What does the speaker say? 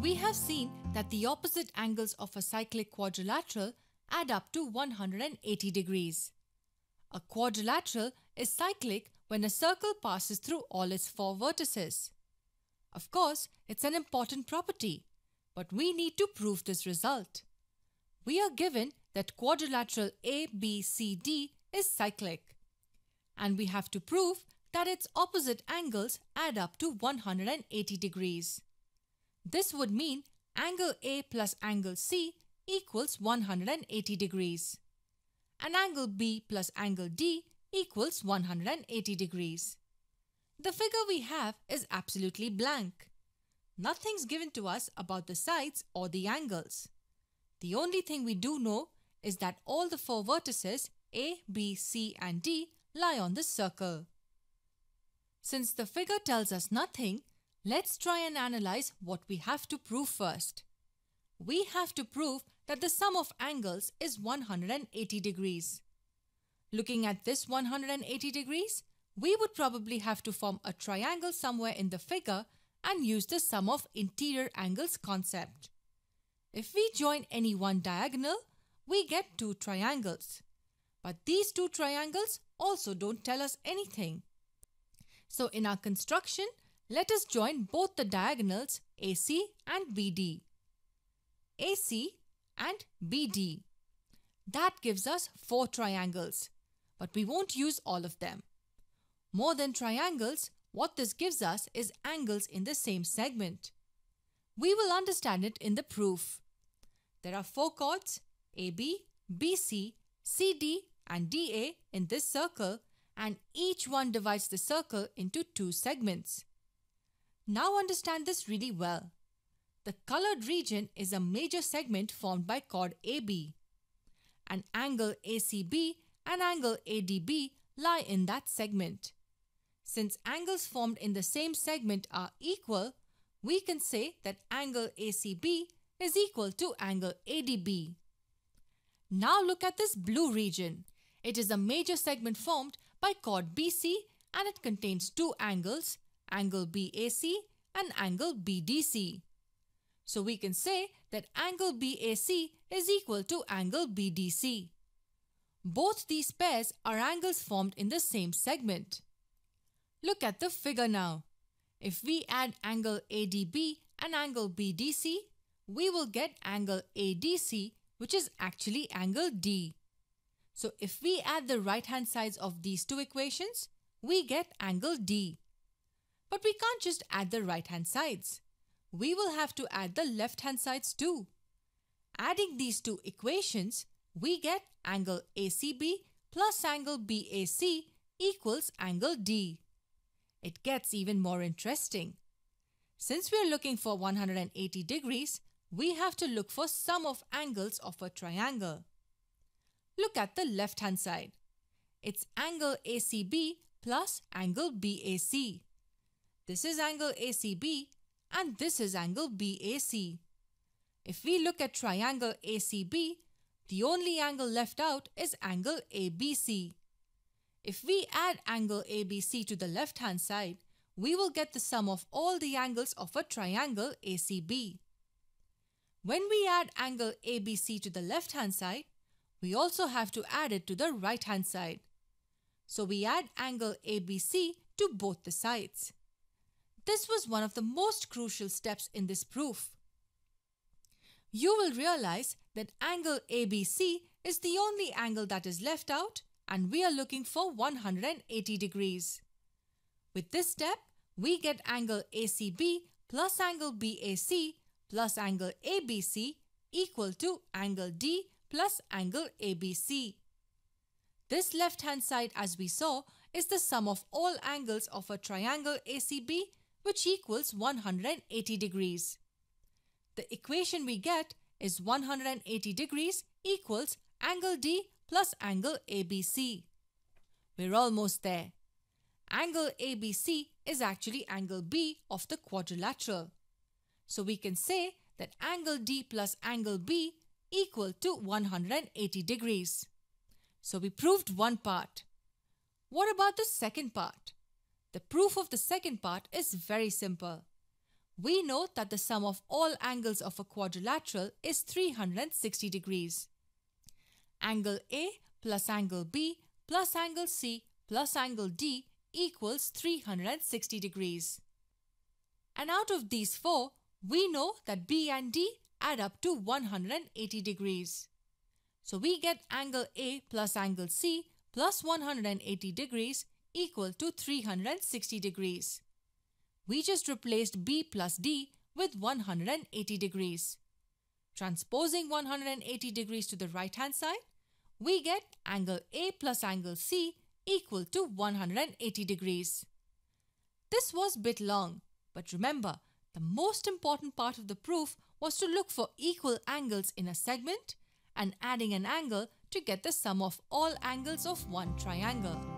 We have seen that the opposite angles of a cyclic quadrilateral add up to 180 degrees. A quadrilateral is cyclic when a circle passes through all its four vertices. Of course, it's an important property, but we need to prove this result. We are given that quadrilateral ABCD is cyclic, and we have to prove that its opposite angles add up to 180 degrees. This would mean angle A plus angle C equals 180 degrees. And angle B plus angle D equals 180 degrees. The figure we have is absolutely blank. Nothing's given to us about the sides or the angles. The only thing we do know is that all the four vertices A, B, C and D lie on the circle. Since the figure tells us nothing, Let's try and analyze what we have to prove first. We have to prove that the sum of angles is 180 degrees. Looking at this 180 degrees, we would probably have to form a triangle somewhere in the figure and use the sum of interior angles concept. If we join any one diagonal, we get two triangles. But these two triangles also don't tell us anything. So in our construction, let us join both the diagonals AC and BD. AC and BD. That gives us four triangles, but we won't use all of them. More than triangles, what this gives us is angles in the same segment. We will understand it in the proof. There are four chords AB, BC, CD and DA in this circle and each one divides the circle into two segments now understand this really well. The colored region is a major segment formed by chord AB. An angle ACB and angle ADB lie in that segment. Since angles formed in the same segment are equal, we can say that angle ACB is equal to angle ADB. Now look at this blue region. It is a major segment formed by chord BC and it contains two angles angle BAC and angle BDC. So we can say that angle BAC is equal to angle BDC. Both these pairs are angles formed in the same segment. Look at the figure now. If we add angle ADB and angle BDC, we will get angle ADC which is actually angle D. So if we add the right hand sides of these two equations, we get angle D. But we can't just add the right hand sides. We will have to add the left hand sides too. Adding these two equations, we get angle ACB plus angle BAC equals angle D. It gets even more interesting. Since we are looking for 180 degrees, we have to look for sum of angles of a triangle. Look at the left hand side. It's angle ACB plus angle BAC. This is angle ACB and this is angle BAC. If we look at triangle ACB, the only angle left out is angle ABC. If we add angle ABC to the left hand side, we will get the sum of all the angles of a triangle ACB. When we add angle ABC to the left hand side, we also have to add it to the right hand side. So we add angle ABC to both the sides. This was one of the most crucial steps in this proof. You will realize that angle ABC is the only angle that is left out and we are looking for 180 degrees. With this step, we get angle ACB plus angle BAC plus angle ABC equal to angle D plus angle ABC. This left hand side as we saw is the sum of all angles of a triangle ACB which equals 180 degrees. The equation we get is 180 degrees equals angle D plus angle ABC. We're almost there. Angle ABC is actually angle B of the quadrilateral. So we can say that angle D plus angle B equal to 180 degrees. So we proved one part. What about the second part? The proof of the second part is very simple. We know that the sum of all angles of a quadrilateral is 360 degrees. Angle A plus angle B plus angle C plus angle D equals 360 degrees. And out of these four, we know that B and D add up to 180 degrees. So we get angle A plus angle C plus 180 degrees equal to 360 degrees. We just replaced B plus D with 180 degrees. Transposing 180 degrees to the right hand side, we get angle A plus angle C equal to 180 degrees. This was a bit long, but remember, the most important part of the proof was to look for equal angles in a segment and adding an angle to get the sum of all angles of one triangle.